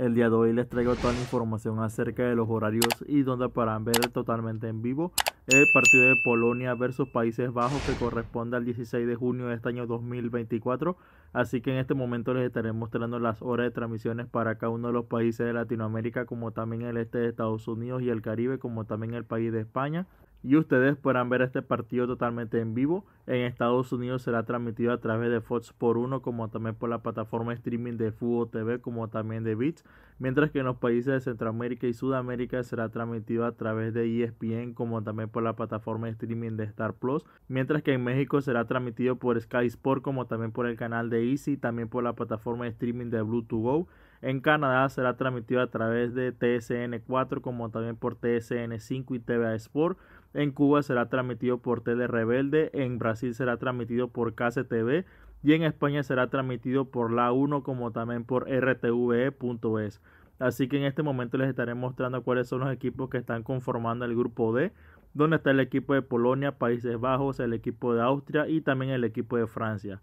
El día de hoy les traigo toda la información acerca de los horarios y donde podrán ver totalmente en vivo el partido de Polonia versus Países Bajos que corresponde al 16 de junio de este año 2024. Así que en este momento les estaré mostrando las horas de transmisiones para cada uno de los países de Latinoamérica como también el este de Estados Unidos y el Caribe como también el país de España y ustedes podrán ver este partido totalmente en vivo. En Estados Unidos será transmitido a través de Fox por 1 como también por la plataforma streaming de Fútbol TV como también de Beats, mientras que en los países de Centroamérica y Sudamérica será transmitido a través de ESPN como también por la plataforma streaming de Star Plus, mientras que en México será transmitido por Sky Sport como también por el canal de Easy, también por la plataforma streaming de Bluetooth en Canadá será transmitido a través de TSN4 como también por TSN5 y TVA Sport. En Cuba será transmitido por Tele Rebelde, en Brasil será transmitido por KCTV y en España será transmitido por La 1 como también por RTVE.es. Así que en este momento les estaré mostrando cuáles son los equipos que están conformando el grupo D, donde está el equipo de Polonia, Países Bajos, el equipo de Austria y también el equipo de Francia.